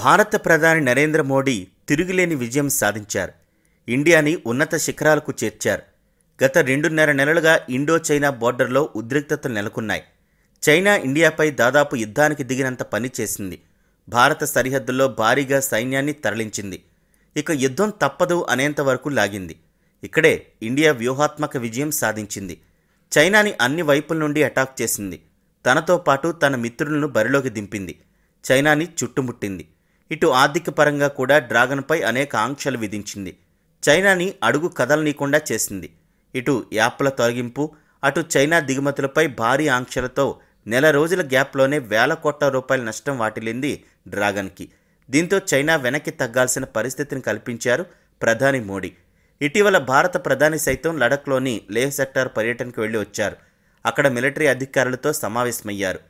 భారత ప్రధాని నరేంద్ర మోడీ తిరుగులేని విజయం సాధించారు ఇండియాని ఉన్నత శిఖరాలకు చేర్చారు గత రెండున్నర నెలలుగా ఇండో చైనా బోర్డర్లో ఉద్రిక్తతలు నెలకొన్నాయి చైనా ఇండియాపై దాదాపు యుద్ధానికి దిగినంత పని చేసింది భారత సరిహద్దుల్లో భారీగా సైన్యాన్ని తరలించింది ఇక యుద్ధం తప్పదు అనేంత వరకు లాగింది ఇక్కడే ఇండియా వ్యూహాత్మక విజయం సాధించింది చైనాని అన్ని వైపుల నుండి అటాక్ చేసింది తనతో పాటు తన మిత్రులను బరిలోకి దింపింది చైనాని చుట్టుముట్టింది ఇటు ఆర్థిక పరంగా కూడా డ్రాగన్పై అనేక ఆంక్షలు విధించింది చైనాని అడుగు కదలనీయకుండా చేసింది ఇటు యాప్ల తొలగింపు అటు చైనా దిగుమతులపై భారీ ఆంక్షలతో నెల రోజుల గ్యాప్లోనే వేల కోట్ల రూపాయల నష్టం వాటిల్లింది డ్రాగన్కి దీంతో చైనా వెనక్కి తగ్గాల్సిన పరిస్థితిని కల్పించారు ప్రధాని మోడీ ఇటీవల భారత ప్రధాని సైతం లడఖ్లోని లేహ్ సెక్టార్ పర్యటనకు వెళ్ళి వచ్చారు అక్కడ మిలిటరీ అధికారులతో సమావేశమయ్యారు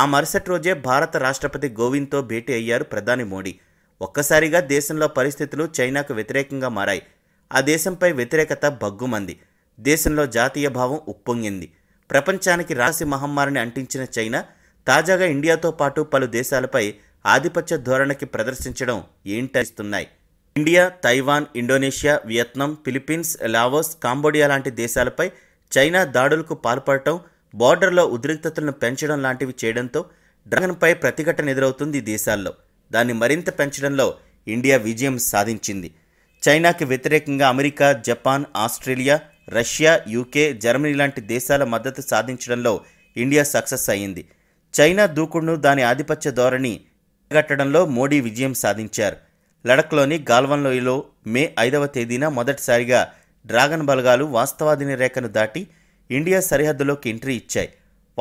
ఆ మరుసటి రోజే భారత రాష్ట్రపతి గోవింద్తో భేటీ అయ్యారు ప్రధాని మోడీ ఒక్కసారిగా దేశంలో పరిస్థితులు చైనాకు వ్యతిరేకంగా మారాయి ఆ దేశంపై వ్యతిరేకత బగ్గుమంది దేశంలో జాతీయ భావం ఉప్పొంగింది ప్రపంచానికి రాసి మహమ్మారిని అంటించిన చైనా తాజాగా ఇండియాతో పాటు పలు దేశాలపై ఆధిపత్య ధోరణికి ప్రదర్శించడం ఏంటిస్తున్నాయి India Taiwan Indonesia Vietnam Philippines Laos Cambodia లాంటి దేశాలపై చైనా దాడులకు పాల్పడటం బార్డర్లో ఉద్రిక్తతలను పెంచడం లాంటివి చేయడంతో డ్రాగన్పై ప్రతిఘటన ఎదురవుతుంది దేశాల్లో దాన్ని మరింత పెంచడంలో ఇండియా విజయం సాధించింది చైనాకి వ్యతిరేకంగా America Japan Australia Russia UK Germany లాంటి దేశాల మద్దతు సాధించడంలో ఇండియా సక్సెస్ అయ్యింది చైనా దూకుడును దాని ఆధిపత్య ధోరణి గట్టడంలో మోడీ విజయం సాధించారు లడఖ్లోని గాల్వన్ లోయలో మే ఐదవ తేదీన మొదటిసారిగా డ్రాగన్ బలగాలు వాస్తవాధిని రేఖను దాటి ఇండియా సరిహద్దులోకి ఎంట్రీ ఇచ్చాయి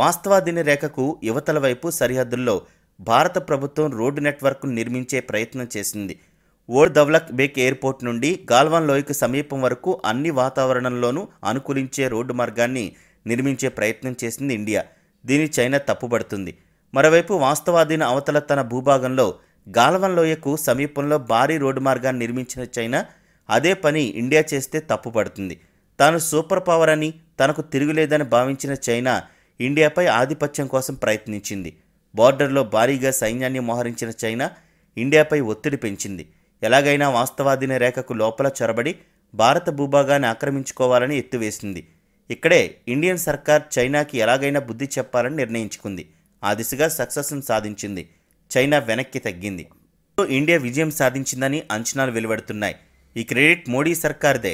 వాస్తవాధిని రేఖకు యువతల వైపు సరిహద్దుల్లో భారత ప్రభుత్వం రోడ్డు నెట్వర్క్ను నిర్మించే ప్రయత్నం చేసింది ఓల్డ్ దవ్లక్ బేక్ ఎయిర్పోర్ట్ నుండి గాల్వాన్ లోయకు సమీపం వరకు అన్ని వాతావరణంలోనూ అనుకూలించే రోడ్డు మార్గాన్ని నిర్మించే ప్రయత్నం చేసింది ఇండియా దీని చైనా తప్పుబడుతుంది మరోవైపు వాస్తవాధీన అవతల తన భూభాగంలో గాల్వన్ లోయకు సమీపంలో భారీ రోడ్డు మార్గాన్ని నిర్మించిన చైనా అదే పని ఇండియా చేస్తే తప్పుపడుతుంది తాను సూపర్ పవర్ అని తనకు తిరుగులేదని భావించిన చైనా ఇండియాపై ఆధిపత్యం కోసం ప్రయత్నించింది బార్డర్లో భారీగా సైన్యాన్ని మోహరించిన చైనా ఇండియాపై ఒత్తిడి పెంచింది ఎలాగైనా వాస్తవాదిన రేఖకు లోపల చొరబడి భారత భూభాగాన్ని ఆక్రమించుకోవాలని ఎత్తువేసింది ఇక్కడే ఇండియన్ సర్కార్ చైనాకి ఎలాగైనా బుద్ధి చెప్పాలని నిర్ణయించుకుంది ఆ దిశగా సక్సెస్ను సాధించింది చైనా వెనక్కి తగ్గింది ఇండియా విజయం సాధించిందని అంచనాలు వెలువడుతున్నాయి ఈ క్రెడిట్ మోడీ సర్కార్దే